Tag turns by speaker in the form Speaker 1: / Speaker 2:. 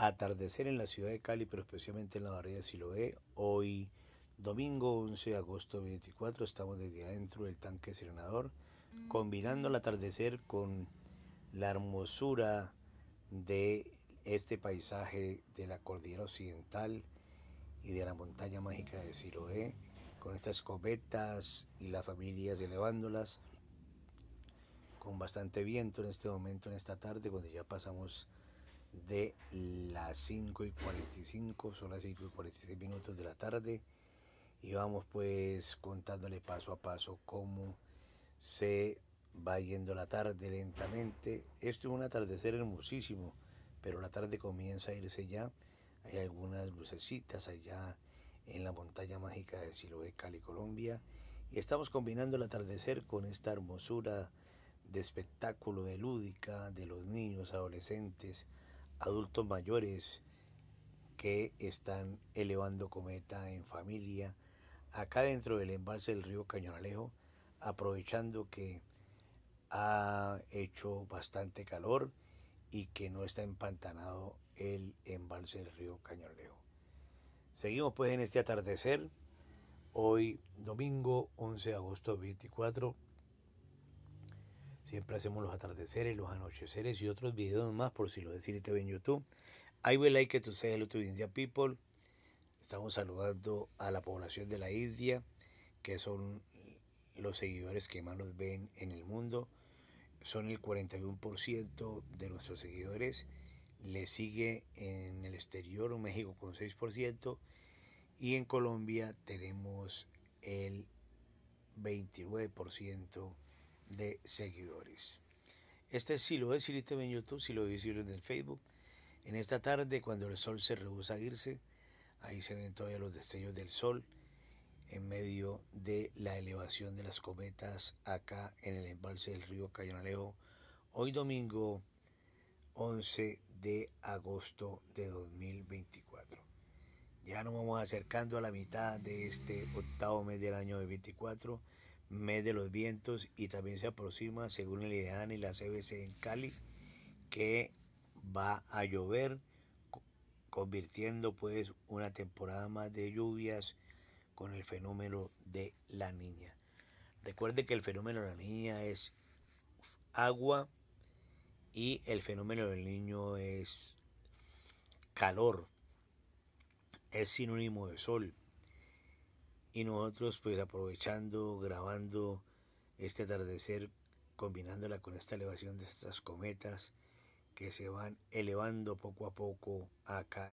Speaker 1: atardecer en la ciudad de Cali, pero especialmente en la Barrera de Siloé. Hoy, domingo 11 de agosto 24, estamos desde adentro del tanque serenador, combinando el atardecer con la hermosura de este paisaje de la cordillera occidental y de la montaña mágica de Siloé, con estas cometas y las familias elevándolas, con bastante viento en este momento, en esta tarde, cuando ya pasamos de las 5 y 45, son las 5 y 46 minutos de la tarde y vamos pues contándole paso a paso cómo se va yendo la tarde lentamente. Esto es un atardecer hermosísimo, pero la tarde comienza a irse ya. Hay algunas lucecitas allá en la montaña mágica de Siloe Cali, Colombia. Y estamos combinando el atardecer con esta hermosura de espectáculo de lúdica de los niños, adolescentes, adultos mayores que están elevando cometa en familia acá dentro del embalse del río Cañonalejo, aprovechando que ha hecho bastante calor y que no está empantanado el embalse del río Cañonalejo. Seguimos pues en este atardecer, hoy domingo 11 de agosto 24 Siempre hacemos los atardeceres, los anocheceres y otros videos más por si lo decís en YouTube. I will like it to say hello to India people. Estamos saludando a la población de la India, que son los seguidores que más nos ven en el mundo. Son el 41% de nuestros seguidores. Le sigue en el exterior México con 6%. Y en Colombia tenemos el 29% de seguidores. Este es lo de en YouTube, Silo lo visto en el Facebook. En esta tarde, cuando el sol se rehúsa a irse, ahí se ven todavía los destellos del sol en medio de la elevación de las cometas acá en el embalse del río Cayonalejo, hoy domingo 11 de agosto de 2024. Ya nos vamos acercando a la mitad de este octavo mes del año de 24 mes de los vientos y también se aproxima, según el IDEAN y la CBC en Cali, que va a llover, convirtiendo pues una temporada más de lluvias con el fenómeno de la niña. Recuerde que el fenómeno de la niña es agua y el fenómeno del niño es calor, es sinónimo de sol y nosotros pues aprovechando, grabando este atardecer, combinándola con esta elevación de estas cometas que se van elevando poco a poco acá.